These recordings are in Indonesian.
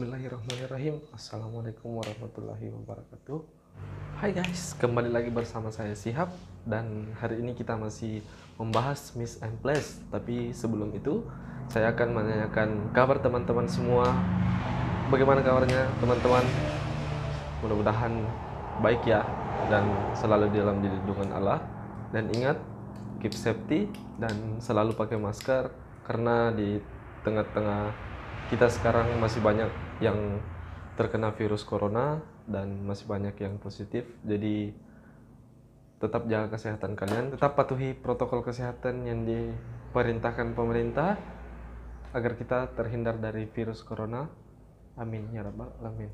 Bismillahirrahmanirrahim Assalamualaikum warahmatullahi wabarakatuh Hai guys, kembali lagi bersama saya Sihab Dan hari ini kita masih membahas Miss and Place Tapi sebelum itu, saya akan menanyakan kabar teman-teman semua Bagaimana kabarnya teman-teman? Mudah-mudahan baik ya Dan selalu di dalam dilindungan Allah Dan ingat, keep safety Dan selalu pakai masker Karena di tengah-tengah kita sekarang masih banyak yang terkena virus corona dan masih banyak yang positif. Jadi tetap jaga kesehatan kalian, tetap patuhi protokol kesehatan yang diperintahkan pemerintah agar kita terhindar dari virus corona. Amin ya rabbal alamin.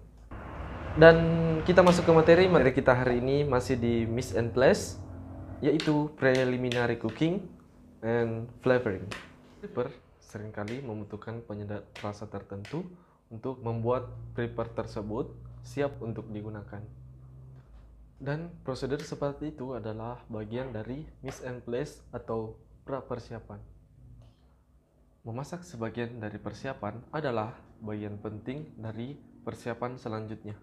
Dan kita masuk ke materi. Materi kita hari ini masih di Miss and Place yaitu preliminary cooking and flavoring. super seringkali membutuhkan penyedap rasa tertentu untuk membuat paper tersebut siap untuk digunakan. Dan prosedur seperti itu adalah bagian dari mise and place atau prapersiapan. Memasak sebagian dari persiapan adalah bagian penting dari persiapan selanjutnya.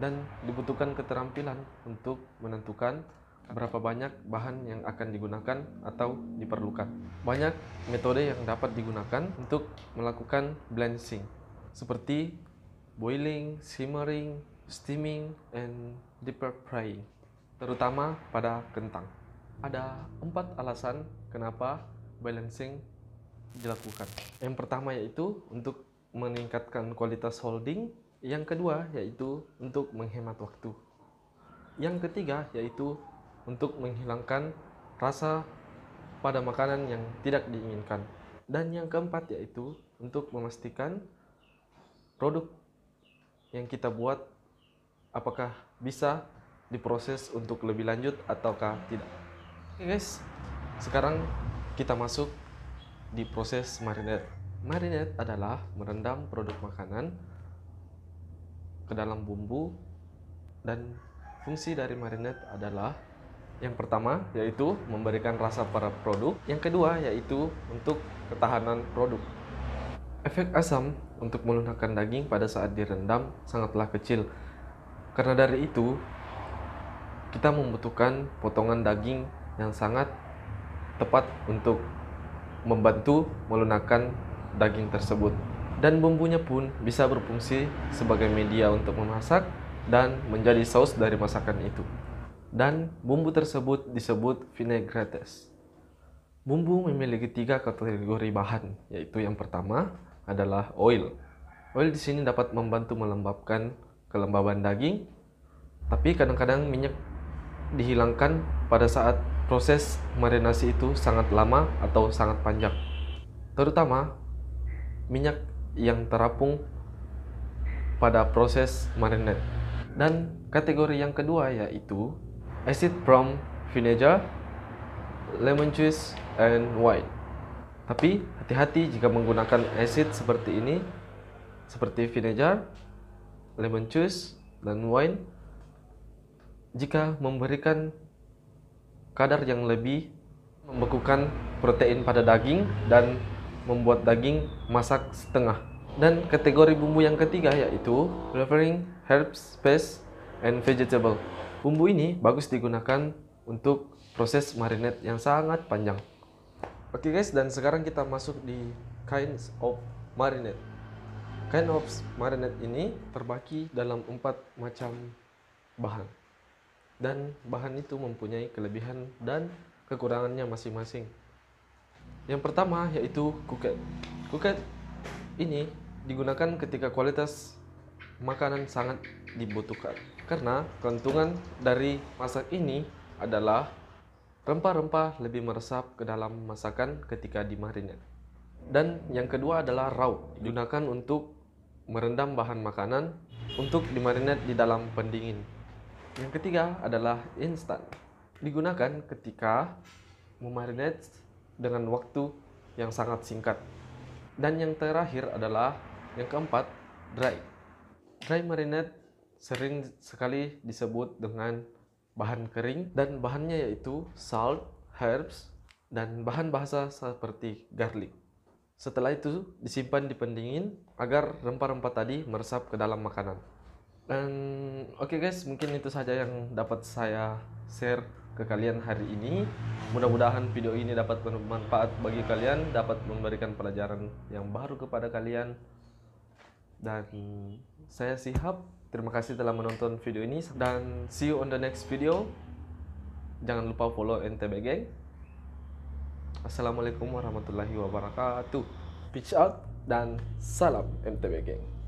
Dan dibutuhkan keterampilan untuk menentukan berapa banyak bahan yang akan digunakan atau diperlukan. Banyak metode yang dapat digunakan untuk melakukan blending seperti boiling, simmering, steaming, and deep frying, terutama pada kentang. Ada empat alasan kenapa balancing dilakukan. Yang pertama yaitu untuk meningkatkan kualitas holding, yang kedua yaitu untuk menghemat waktu. Yang ketiga yaitu untuk menghilangkan rasa pada makanan yang tidak diinginkan. Dan yang keempat yaitu untuk memastikan produk yang kita buat apakah bisa diproses untuk lebih lanjut ataukah tidak. Oke guys, sekarang kita masuk di proses marinade. Marinade adalah merendam produk makanan ke dalam bumbu dan fungsi dari marinade adalah yang pertama yaitu memberikan rasa pada produk, yang kedua yaitu untuk ketahanan produk. Efek asam untuk melunakkan daging pada saat direndam sangatlah kecil. Karena dari itu, kita membutuhkan potongan daging yang sangat tepat untuk membantu melunakkan daging tersebut. Dan bumbunya pun bisa berfungsi sebagai media untuk memasak dan menjadi saus dari masakan itu. Dan bumbu tersebut disebut vinaigrettes. Bumbu memiliki tiga kategori bahan, yaitu yang pertama, adalah oil. Oil di sini dapat membantu melembabkan kelembaban daging, tapi kadang-kadang minyak dihilangkan pada saat proses marinasi itu sangat lama atau sangat panjang. Terutama minyak yang terapung pada proses marinade. Dan kategori yang kedua yaitu acid from vinegar, lemon juice, and white. Tapi hati-hati jika menggunakan acid seperti ini, seperti vinegar, lemon juice, dan wine, jika memberikan kadar yang lebih membekukan protein pada daging dan membuat daging masak setengah. Dan kategori bumbu yang ketiga yaitu flavoring, herbs, paste, and vegetable. Bumbu ini bagus digunakan untuk proses marinade yang sangat panjang. Oke okay guys, dan sekarang kita masuk di kinds of marinade. Kind of marinade ini terbagi dalam empat macam bahan. Dan bahan itu mempunyai kelebihan dan kekurangannya masing-masing. Yang pertama yaitu kuket. Kuket ini digunakan ketika kualitas makanan sangat dibutuhkan. Karena keuntungan dari masak ini adalah Rempah-rempah lebih meresap ke dalam masakan ketika dimarinat. Dan yang kedua adalah raut, digunakan untuk merendam bahan makanan untuk dimarinat di dalam pendingin. Yang ketiga adalah instan, digunakan ketika memarinat dengan waktu yang sangat singkat. Dan yang terakhir adalah yang keempat, dry. Dry marinade sering sekali disebut dengan bahan kering dan bahannya yaitu salt, herbs, dan bahan bahasa seperti garlic. Setelah itu disimpan di pendingin agar rempah-rempah tadi meresap ke dalam makanan. Dan oke okay guys, mungkin itu saja yang dapat saya share ke kalian hari ini. Mudah-mudahan video ini dapat bermanfaat bagi kalian, dapat memberikan pelajaran yang baru kepada kalian. Dan saya Sihab Terima kasih telah menonton video ini dan see you on the next video. Jangan lupa follow NTB Gang. Assalamualaikum warahmatullahi wabarakatuh. Peace out dan salam NTB Gang.